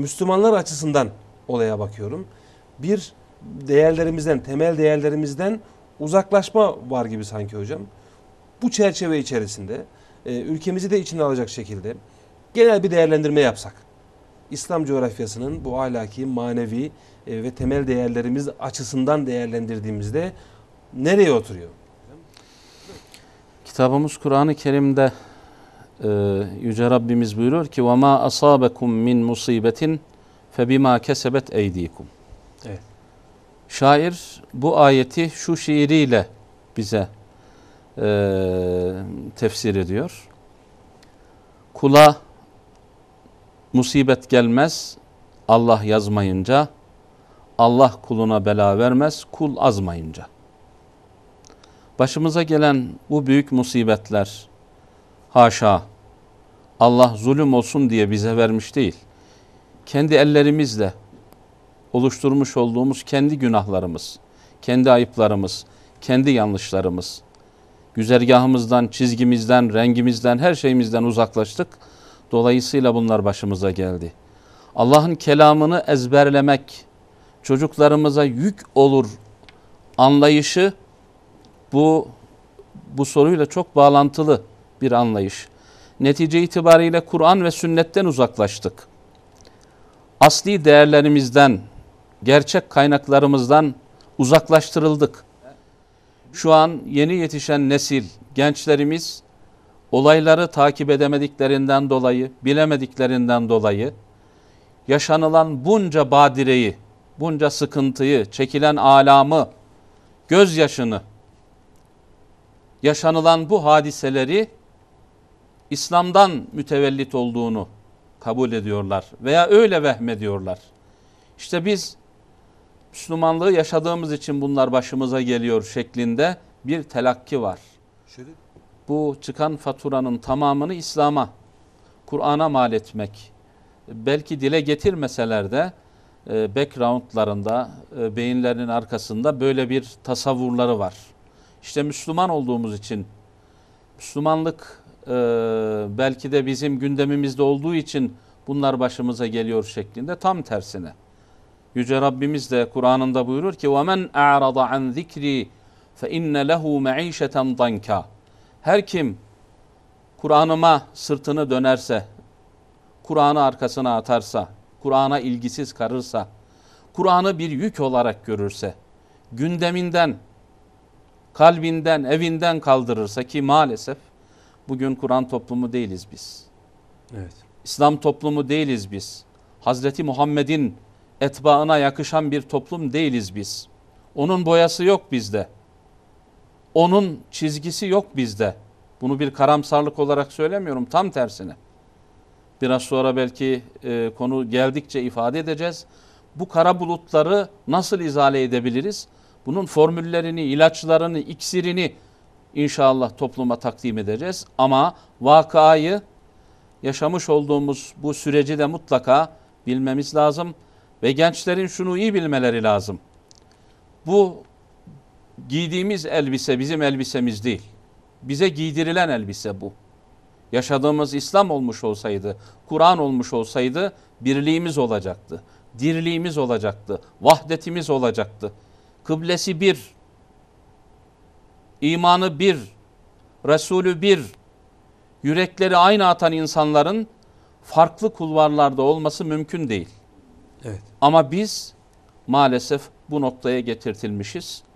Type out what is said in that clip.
Müslümanlar açısından olaya bakıyorum. Bir değerlerimizden, temel değerlerimizden uzaklaşma var gibi sanki hocam. Bu çerçeve içerisinde e, ülkemizi de içine alacak şekilde genel bir değerlendirme yapsak. İslam coğrafyasının bu ahlaki, manevi e, ve temel değerlerimiz açısından değerlendirdiğimizde nereye oturuyor? Kitabımız Kur'an-ı Kerim'de ee, Yüce Rabbimiz buyuruyor ki ma أَصَابَكُمْ min musibetin, فَبِمَا bima اَيْد۪يكُمْ evet. Şair bu ayeti şu şiiriyle bize e, tefsir ediyor. Kula musibet gelmez Allah yazmayınca, Allah kuluna bela vermez kul azmayınca. Başımıza gelen bu büyük musibetler, Haşa. Allah zulüm olsun diye bize vermiş değil. Kendi ellerimizle oluşturmuş olduğumuz kendi günahlarımız, kendi ayıplarımız, kendi yanlışlarımız, güzergahımızdan, çizgimizden, rengimizden, her şeyimizden uzaklaştık. Dolayısıyla bunlar başımıza geldi. Allah'ın kelamını ezberlemek çocuklarımıza yük olur anlayışı bu bu soruyla çok bağlantılı bir anlayış. Netice itibariyle Kur'an ve sünnetten uzaklaştık. Asli değerlerimizden, gerçek kaynaklarımızdan uzaklaştırıldık. Şu an yeni yetişen nesil, gençlerimiz olayları takip edemediklerinden dolayı, bilemediklerinden dolayı yaşanılan bunca badireyi, bunca sıkıntıyı, çekilen alamı, gözyaşını, yaşanılan bu hadiseleri İslam'dan mütevellit olduğunu kabul ediyorlar veya öyle vehmediyorlar. İşte biz Müslümanlığı yaşadığımız için bunlar başımıza geliyor şeklinde bir telakki var. Şöyle. Bu çıkan faturanın tamamını İslam'a, Kur'an'a mal etmek. Belki dile getirmeseler de e, backgroundlarında, e, beyinlerinin arkasında böyle bir tasavvurları var. İşte Müslüman olduğumuz için Müslümanlık ee, belki de bizim gündemimizde olduğu için bunlar başımıza geliyor şeklinde tam tersine. Yüce Rabbimiz de Kur'an'ında buyurur ki وَمَنْ اَعْرَضَ عَنْ ذِكْرِي فَاِنَّ لَهُ مَعِيشَةً ضَنْكَا Her kim Kur'an'ıma sırtını dönerse, Kur'an'ı arkasına atarsa, Kur'an'a ilgisiz karırsa, Kur'an'ı bir yük olarak görürse, gündeminden, kalbinden, evinden kaldırırsa ki maalesef Bugün Kur'an toplumu değiliz biz. Evet. İslam toplumu değiliz biz. Hazreti Muhammed'in etbaına yakışan bir toplum değiliz biz. Onun boyası yok bizde. Onun çizgisi yok bizde. Bunu bir karamsarlık olarak söylemiyorum tam tersine. Biraz sonra belki e, konu geldikçe ifade edeceğiz. Bu kara bulutları nasıl izale edebiliriz? Bunun formüllerini, ilaçlarını, iksirini, inşallah topluma takdim edeceğiz. Ama vakayı yaşamış olduğumuz bu süreci de mutlaka bilmemiz lazım ve gençlerin şunu iyi bilmeleri lazım. Bu giydiğimiz elbise bizim elbisemiz değil. Bize giydirilen elbise bu. Yaşadığımız İslam olmuş olsaydı, Kur'an olmuş olsaydı birliğimiz olacaktı. Dirliğimiz olacaktı, vahdetimiz olacaktı. Kıblesi bir, imanı bir, Resulü bir, yürekleri aynı atan insanların farklı kulvarlarda olması mümkün değil. Evet. Ama biz maalesef bu noktaya getirtilmişiz.